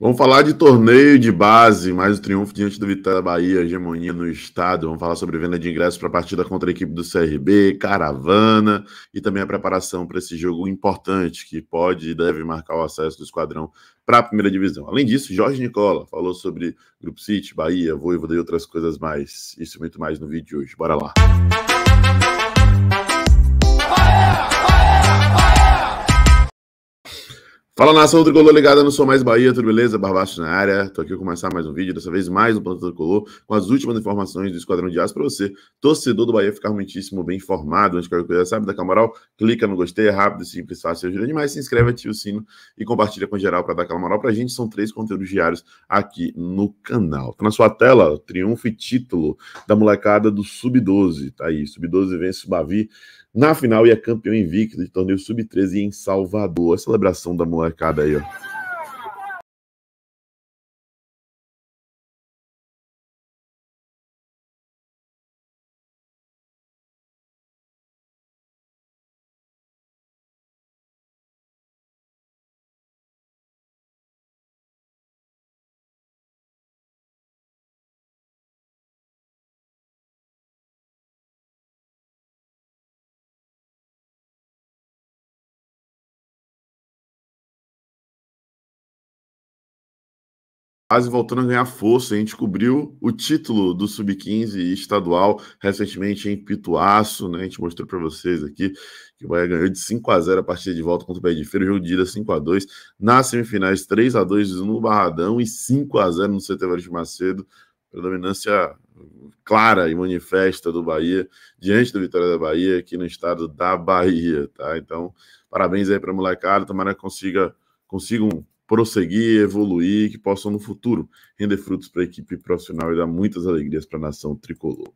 Vamos falar de torneio de base, mais o um triunfo diante do Vitória da Bahia, hegemonia no estado. Vamos falar sobre venda de ingressos para a partida contra a equipe do CRB, caravana e também a preparação para esse jogo importante que pode e deve marcar o acesso do esquadrão para a primeira divisão. Além disso, Jorge Nicola falou sobre Grupo City, Bahia, Voivoda e outras coisas mais. Isso e muito mais no vídeo de hoje. Bora lá. Música Fala nação tricolor ligada no Sou Mais Bahia, tudo beleza? Barbaixo na área, tô aqui para começar mais um vídeo, dessa vez mais um Plantão Tricolor, com as últimas informações do Esquadrão de Aço para você, torcedor do Bahia, ficar muitíssimo bem informado. Antes de qualquer coisa, sabe da Camaral? Clica no gostei, é rápido, é simples, fácil, ajuda demais. Se inscreve, ativa o sino e compartilha com geral para dar aquela moral pra gente. São três conteúdos diários aqui no canal. Tá na sua tela, triunfo e título da molecada do Sub-12, tá aí, Sub-12 vence o Bavi na final e é campeão invicto de torneio sub-13 em Salvador. A celebração da molecada aí, ó. quase voltando a ganhar força. A gente cobriu o título do Sub-15 estadual recentemente em Pituaço, né? A gente mostrou para vocês aqui que o Bahia ganhou de 5 a 0 a partida de volta contra o Pé de Feira, jogo de ida 5 a 2 nas semifinais 3 a 2 no Barradão e 5 a 0 no CT de Macedo, predominância clara e manifesta do Bahia diante da vitória da Bahia aqui no estado da Bahia, tá? Então, parabéns aí para molecada, tomara que consiga consigam prosseguir, evoluir, que possam no futuro render frutos para a equipe profissional e dar muitas alegrias para a nação tricolor.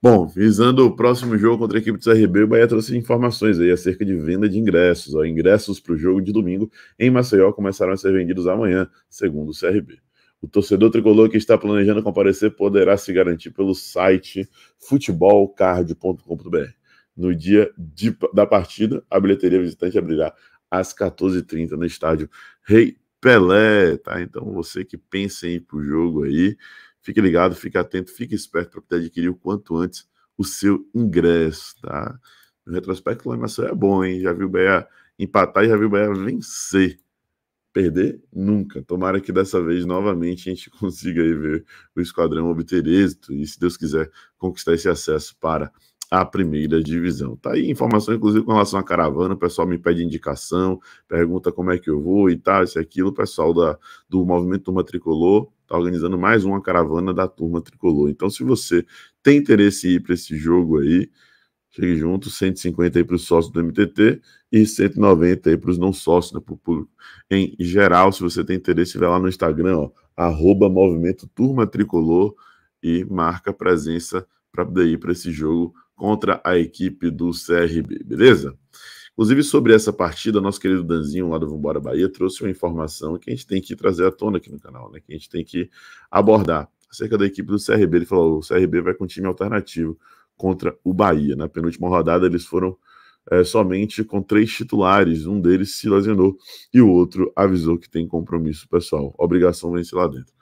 Bom, visando o próximo jogo contra a equipe do CRB, o Bahia trouxe informações aí acerca de venda de ingressos. Ó, ingressos para o jogo de domingo em Maceió começaram a ser vendidos amanhã, segundo o CRB. O torcedor tricolor que está planejando comparecer poderá se garantir pelo site futebolcard.com.br. No dia de, da partida, a bilheteria visitante abrirá às 14h30 no estádio Rei Pelé, tá? Então você que pensa em ir pro jogo aí, fique ligado, fique atento, fique esperto para poder adquirir o quanto antes o seu ingresso, tá? No retrospecto, o Lemaçã é bom, hein? Já viu o Bahia empatar e já viu o Bahia vencer. Perder nunca. Tomara que dessa vez, novamente, a gente consiga aí ver o esquadrão obter êxito e, se Deus quiser, conquistar esse acesso para a primeira divisão. Tá aí informação, inclusive, com relação à caravana. O pessoal me pede indicação, pergunta como é que eu vou e tal, isso e aquilo. O pessoal da, do Movimento Turma Tricolor está organizando mais uma caravana da Turma Tricolor. Então, se você tem interesse em ir para esse jogo aí, chegue junto, 150 aí para os sócios do MTT e 190 aí para os não sócios, né, para o público em geral. Se você tem interesse, vai lá no Instagram, ó, arroba Movimento Turma Tricolor e marca presença para poder ir para esse jogo contra a equipe do CRB, beleza? Inclusive, sobre essa partida, nosso querido Danzinho lá do Vambora Bahia trouxe uma informação que a gente tem que trazer à tona aqui no canal, né? Que a gente tem que abordar acerca da equipe do CRB. Ele falou: o CRB vai com time alternativo contra o Bahia. Né? Na penúltima rodada, eles foram é, somente com três titulares. Um deles se lesionou e o outro avisou que tem compromisso pessoal. Obrigação vencer lá dentro.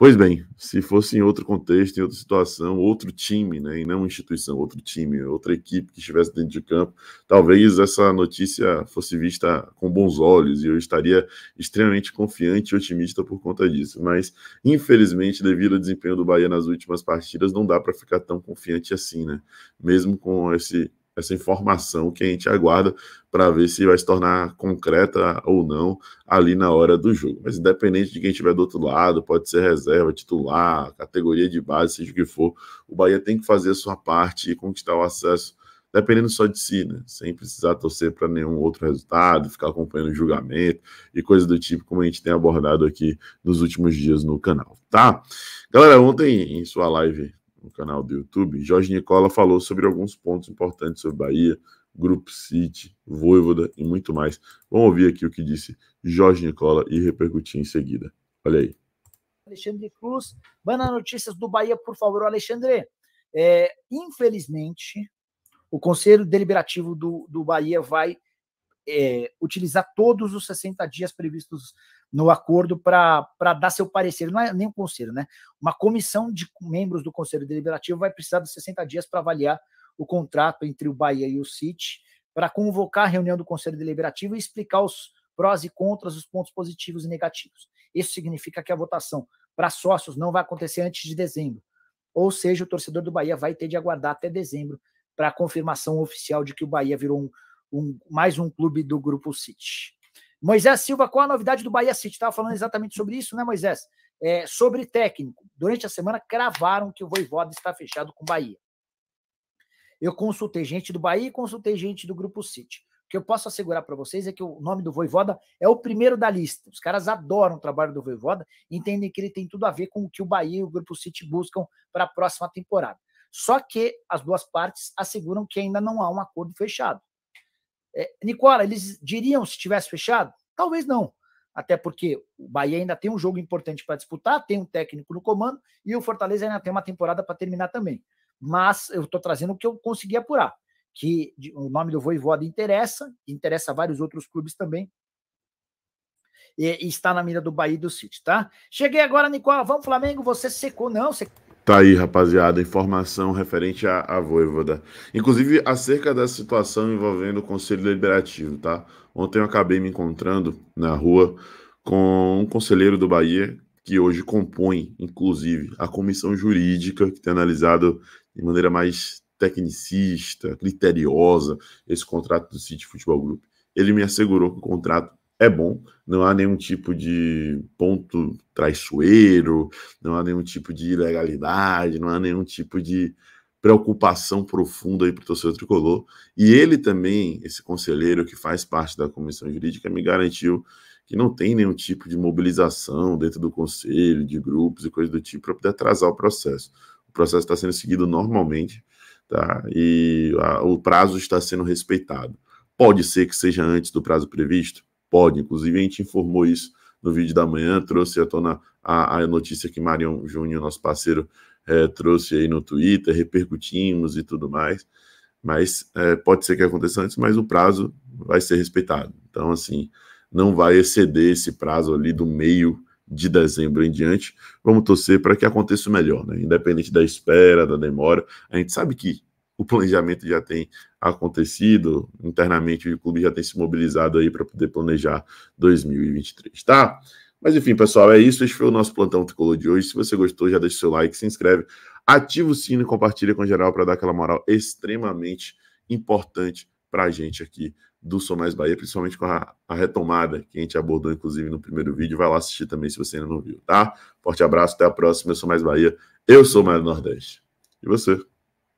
Pois bem, se fosse em outro contexto, em outra situação, outro time, né, e não instituição, outro time, outra equipe que estivesse dentro de campo, talvez essa notícia fosse vista com bons olhos e eu estaria extremamente confiante e otimista por conta disso. Mas, infelizmente, devido ao desempenho do Bahia nas últimas partidas, não dá para ficar tão confiante assim, né? Mesmo com esse essa informação que a gente aguarda para ver se vai se tornar concreta ou não ali na hora do jogo. Mas independente de quem estiver do outro lado, pode ser reserva, titular, categoria de base, seja o que for, o Bahia tem que fazer a sua parte e conquistar o acesso dependendo só de si, né? Sem precisar torcer para nenhum outro resultado, ficar acompanhando o julgamento e coisas do tipo, como a gente tem abordado aqui nos últimos dias no canal, tá? Galera, ontem em sua live no canal do YouTube, Jorge Nicola falou sobre alguns pontos importantes sobre Bahia, Grupo City, Voivoda e muito mais. Vamos ouvir aqui o que disse Jorge Nicola e repercutir em seguida. Olha aí. Alexandre Cruz, manda notícias do Bahia, por favor, Alexandre. É, infelizmente, o Conselho Deliberativo do, do Bahia vai é, utilizar todos os 60 dias previstos no acordo para dar seu parecer, não é nem o um conselho, né? Uma comissão de membros do Conselho Deliberativo vai precisar de 60 dias para avaliar o contrato entre o Bahia e o City, para convocar a reunião do Conselho Deliberativo e explicar os prós e contras, os pontos positivos e negativos. Isso significa que a votação para sócios não vai acontecer antes de dezembro. Ou seja, o torcedor do Bahia vai ter de aguardar até dezembro para a confirmação oficial de que o Bahia virou um, um, mais um clube do Grupo City. Moisés Silva, qual a novidade do Bahia City? Estava falando exatamente sobre isso, né, Moisés? É, sobre técnico. Durante a semana, cravaram que o Voivoda está fechado com o Bahia. Eu consultei gente do Bahia e consultei gente do Grupo City. O que eu posso assegurar para vocês é que o nome do Voivoda é o primeiro da lista. Os caras adoram o trabalho do Voivoda, entendem que ele tem tudo a ver com o que o Bahia e o Grupo City buscam para a próxima temporada. Só que as duas partes asseguram que ainda não há um acordo fechado. É, Nicola, eles diriam se tivesse fechado? Talvez não. Até porque o Bahia ainda tem um jogo importante para disputar, tem um técnico no comando e o Fortaleza ainda tem uma temporada para terminar também. Mas eu estou trazendo o que eu consegui apurar, que o nome do Voivoda interessa, interessa vários outros clubes também, e, está na mira do Bahia e do City, tá? Cheguei agora, Nicola. Vamos, Flamengo, você secou. Não, secou. Tá aí, rapaziada, informação referente à, à Voivoda. Inclusive, acerca da situação envolvendo o Conselho Deliberativo, tá? Ontem eu acabei me encontrando na rua com um conselheiro do Bahia, que hoje compõe, inclusive, a comissão jurídica, que tem analisado de maneira mais tecnicista, criteriosa, esse contrato do City Futebol Group. Ele me assegurou que o contrato é bom, não há nenhum tipo de ponto traiçoeiro, não há nenhum tipo de ilegalidade, não há nenhum tipo de preocupação profunda aí para o torcedor tricolor. E ele também, esse conselheiro que faz parte da comissão jurídica, me garantiu que não tem nenhum tipo de mobilização dentro do conselho, de grupos e coisa do tipo para poder atrasar o processo. O processo está sendo seguido normalmente, tá? E a, o prazo está sendo respeitado. Pode ser que seja antes do prazo previsto, pode. Inclusive, a gente informou isso no vídeo da manhã, trouxe à tona a, a notícia que Marião Júnior, nosso parceiro, é, trouxe aí no Twitter, repercutimos e tudo mais. Mas é, pode ser que aconteça antes, mas o prazo vai ser respeitado. Então, assim, não vai exceder esse prazo ali do meio de dezembro em diante. Vamos torcer para que aconteça o melhor, né? Independente da espera, da demora. A gente sabe que o planejamento já tem acontecido, internamente o clube já tem se mobilizado aí para poder planejar 2023, tá? Mas enfim, pessoal, é isso. Este foi o nosso plantão tricolor de hoje. Se você gostou, já deixa o seu like, se inscreve, ativa o sino e compartilha com geral para dar aquela moral extremamente importante para a gente aqui do Sou Mais Bahia, principalmente com a, a, retomada que a gente abordou, inclusive, no primeiro vídeo. Vai lá assistir também se você ainda não viu, tá? Forte abraço, até a próxima. Eu sou Mais Bahia, eu sou Mais Nordeste. E você?